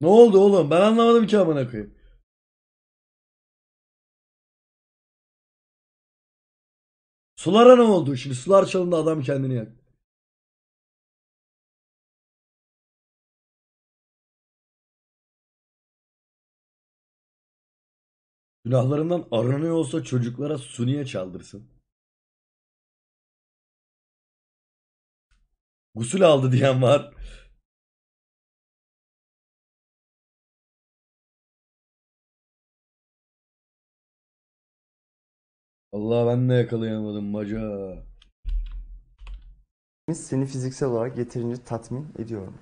Ne oldu oğlum? Ben anlamadım ki amına koyayım. Sulara ne oldu? Şimdi sular çalındı adam kendini yaktı. Günahlarından aranıyor olsa çocuklara suniye çaldırsın. Gusül aldı diyen var. Allah ben de yakalayamadım baca. Seni fiziksel olarak yeterince tatmin ediyorum.